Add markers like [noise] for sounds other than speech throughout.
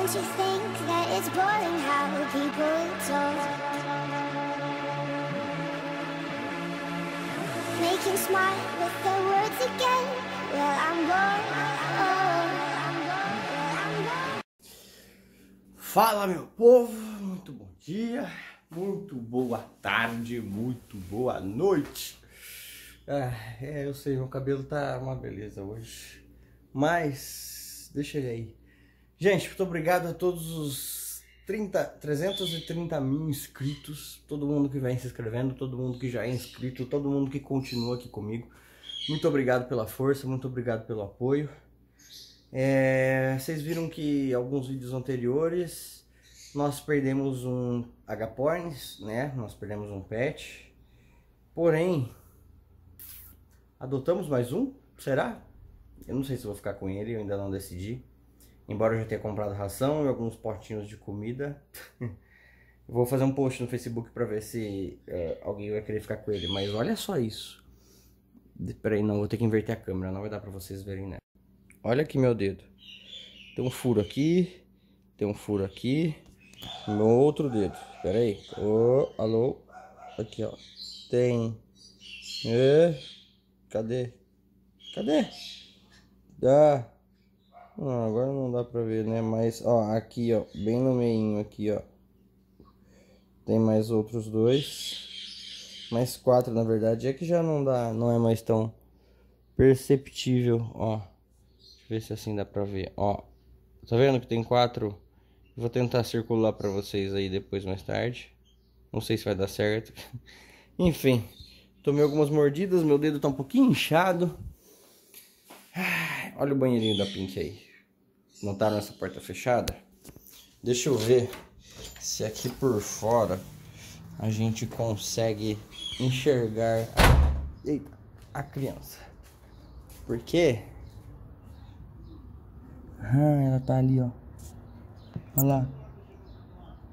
Don't you think that it's boring how people talk? Making smart with the words again. Well, I'm bored. Fala meu povo, muito bom dia, muito boa tarde, muito boa noite. Ah, é, eu sei, meu cabelo tá uma beleza hoje, mas deixa ele aí Gente, muito obrigado a todos os 30, 330 mil inscritos, todo mundo que vem se inscrevendo, todo mundo que já é inscrito, todo mundo que continua aqui comigo. Muito obrigado pela força, muito obrigado pelo apoio. É, vocês viram que alguns vídeos anteriores nós perdemos um Agapornis, né? Nós perdemos um pet. Porém, adotamos mais um? Será? Eu não sei se vou ficar com ele, eu ainda não decidi. Embora eu já tenha comprado ração e alguns potinhos de comida. [laughs] Vou fazer um post no Facebook para ver se é, alguém vai querer ficar com ele. Mas olha só isso. Peraí, não, vou ter que inverter a câmera. Não vai dar para vocês verem, né? Olha aqui meu dedo. Tem um furo aqui. Tem um furo aqui. No outro dedo. Peraí. Oh, alô. Aqui, ó. Tem. É. Cadê? Cadê? Ah agora não dá pra ver, né? Mas, ó, aqui, ó, bem no meinho aqui, ó. Tem mais outros dois. Mais quatro, na verdade. É que já não dá, não é mais tão perceptível, ó. Deixa eu ver se assim dá pra ver, ó. Tá vendo que tem quatro? Vou tentar circular pra vocês aí depois, mais tarde. Não sei se vai dar certo. [laughs] Enfim, tomei algumas mordidas, meu dedo tá um pouquinho inchado. Olha o banheirinho da Pink aí montaram tá essa porta fechada. Deixa eu ver se aqui por fora a gente consegue enxergar a, Eita, a criança. Porque ah, ela tá ali, ó. Olha lá.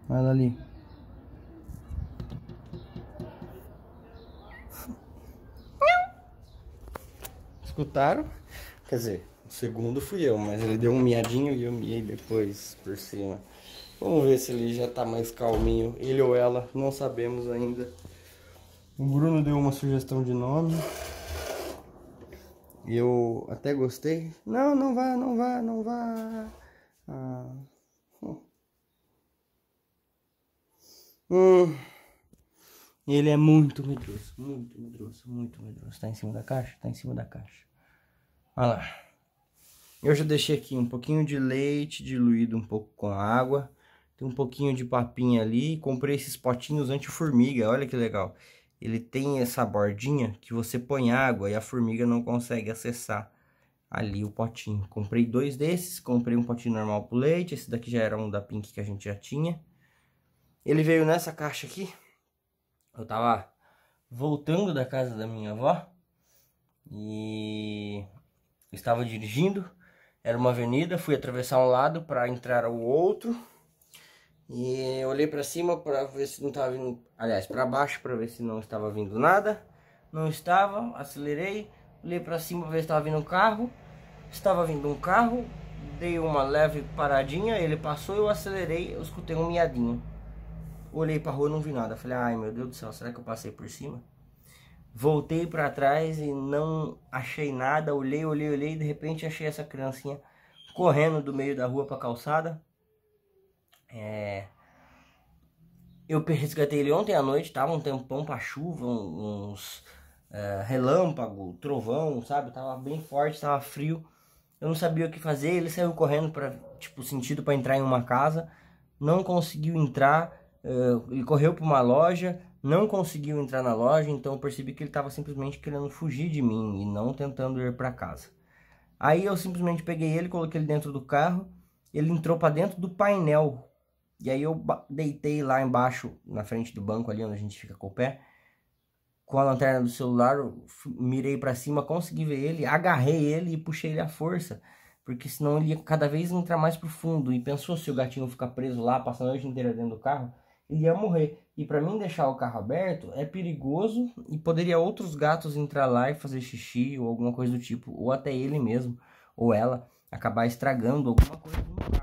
Olha ela ali. [laughs] Escutaram? Quer dizer, o segundo fui eu, mas ele deu um miadinho e eu miei depois por cima. Vamos ver se ele já tá mais calminho, ele ou ela, não sabemos ainda. O Bruno deu uma sugestão de nome. E eu até gostei. Não, não vá, não vá, não vá. Ah. [laughs] Hum. Ele é muito medroso, muito medroso, muito medroso. Tá em cima da caixa? Tá em cima da caixa. Olha lá. Eu já deixei aqui um pouquinho de leite diluído um pouco com água. Tem um pouquinho de papinha ali. Comprei esses potinhos anti-formiga, olha que legal. Ele tem essa bordinha que você põe água e a formiga não consegue acessar ali o potinho. Comprei dois desses, comprei um potinho normal pro leite. Esse daqui já era um da Pink que a gente já tinha. Ele veio nessa caixa aqui. Eu tava voltando da casa da minha avó. E estava dirigindo era uma avenida, fui atravessar um lado para entrar o outro. E olhei para cima para ver se não estava vindo, aliás, para baixo para ver se não estava vindo nada. Não estava, acelerei, olhei para cima para ver se estava vindo um carro. Estava vindo um carro, dei uma leve paradinha, ele passou, eu acelerei, eu escutei um miadinho. Olhei para rua, não vi nada. Falei: "Ai, meu Deus do céu, será que eu passei por cima?" voltei para trás e não achei nada, olhei, olhei, olhei, e de repente achei essa criancinha correndo do meio da rua para a calçada. É... Eu resgatei ele ontem à noite, tava um tempão para chuva, uns é, relâmpago, trovão, sabe? Tava bem forte, tava frio. Eu não sabia o que fazer, ele saiu correndo para tipo sentido para entrar em uma casa, não conseguiu entrar, é, ele correu para uma loja, não conseguiu entrar na loja, então eu percebi que ele estava simplesmente querendo fugir de mim e não tentando ir para casa. Aí eu simplesmente peguei ele, coloquei ele dentro do carro, ele entrou para dentro do painel. E aí eu deitei lá embaixo, na frente do banco ali onde a gente fica com o pé, com a lanterna do celular, mirei para cima, consegui ver ele, agarrei ele e puxei ele à força, porque senão ele ia cada vez entrar mais pro fundo. E pensou se o gatinho ficar preso lá, passando a noite inteira dentro do carro, ele ia morrer. E para mim deixar o carro aberto é perigoso e poderia outros gatos entrar lá e fazer xixi ou alguma coisa do tipo, ou até ele mesmo ou ela acabar estragando alguma coisa no carro.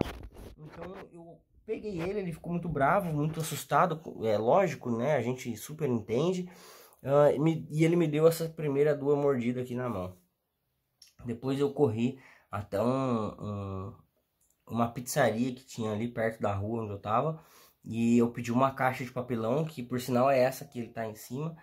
Então eu peguei ele, ele ficou muito bravo, muito assustado, é lógico, né? A gente super entende. Uh, me, e ele me deu essa primeira duas mordidas aqui na mão. Depois eu corri até um, um, uma pizzaria que tinha ali perto da rua onde eu tava e eu pedi uma caixa de papelão, que por sinal é essa que ele tá em cima.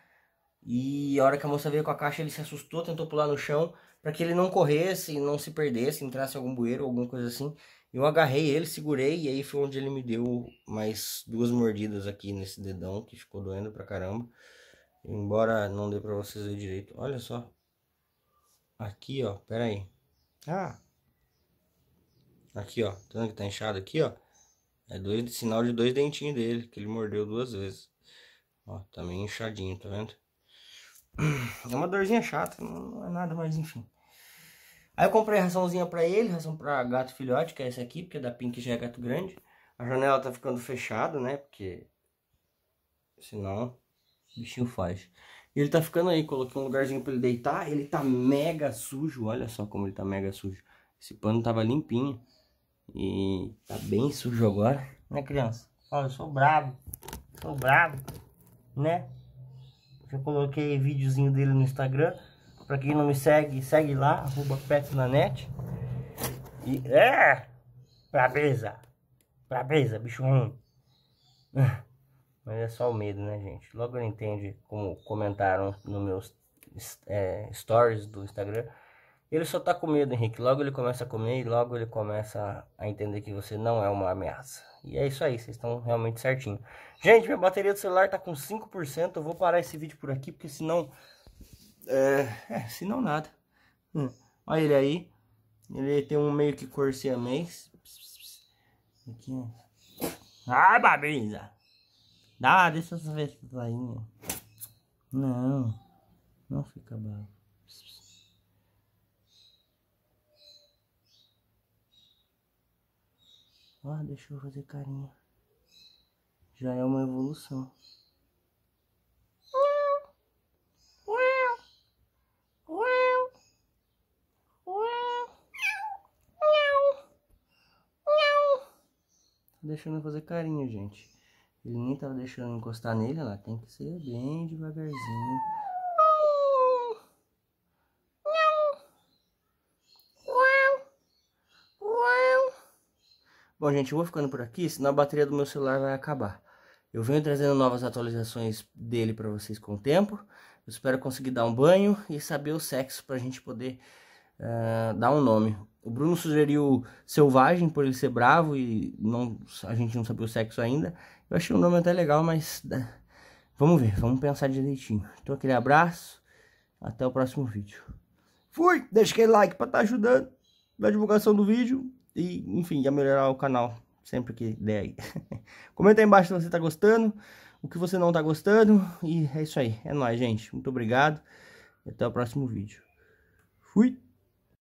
E a hora que a moça veio com a caixa, ele se assustou, tentou pular no chão, para que ele não corresse, não se perdesse, entrasse em algum bueiro ou alguma coisa assim. Eu agarrei ele, segurei, e aí foi onde ele me deu mais duas mordidas aqui nesse dedão, que ficou doendo pra caramba. Embora não dê pra vocês ver direito. Olha só. Aqui, ó, pera aí. Ah! Aqui, ó, tá vendo que tá inchado aqui, ó? É dois, sinal de dois dentinhos dele, que ele mordeu duas vezes. Ó, tá meio inchadinho, tá vendo? É uma dorzinha chata, não é nada, mas enfim. Aí eu comprei raçãozinha pra ele, ração pra gato filhote, que é essa aqui, porque é da Pink já é gato grande. A janela tá ficando fechada, né, porque... Senão, o bichinho faz. E ele tá ficando aí, coloquei um lugarzinho pra ele deitar. Ele tá mega sujo, olha só como ele tá mega sujo. Esse pano tava limpinho. E tá bem sujo agora, né, criança? Olha, eu sou brabo, sou brabo, né? Já coloquei videozinho dele no Instagram. Pra quem não me segue, segue lá, arroba net E é! Brabeza! Brabeza, bicho ruim! Mas é só o medo, né, gente? Logo ele entende como comentaram no meus é, stories do Instagram ele só tá com medo, Henrique. Logo ele começa a comer e logo ele começa a entender que você não é uma ameaça. E é isso aí, vocês estão realmente certinho. Gente, minha bateria do celular tá com 5%. Eu vou parar esse vídeo por aqui, porque senão. É, é senão nada. Hum. Olha ele aí. Ele tem um meio que corceamês. Aqui, ó. Ai, ah, babiza! Dá uma dessas vezes aí. Não. Não fica bravo. Ah, deixou fazer carinho, Já é uma evolução. Tá deixando fazer carinho, gente. Ele nem tava tá deixando encostar nele, lá. tem que ser bem devagarzinho. Bom, gente, eu vou ficando por aqui, senão a bateria do meu celular vai acabar. Eu venho trazendo novas atualizações dele para vocês com o tempo. Eu espero conseguir dar um banho e saber o sexo para a gente poder uh, dar um nome. O Bruno sugeriu Selvagem por ele ser bravo e não, a gente não sabia o sexo ainda. Eu achei o nome até legal, mas uh, vamos ver, vamos pensar direitinho. Então aquele abraço, até o próximo vídeo. Fui! Deixa aquele like para estar tá ajudando na divulgação do vídeo. E, enfim, já melhorar o canal sempre que der aí. [laughs] Comenta aí embaixo se você tá gostando, o que você não tá gostando. E é isso aí. É nóis, gente. Muito obrigado. E até o próximo vídeo. Fui!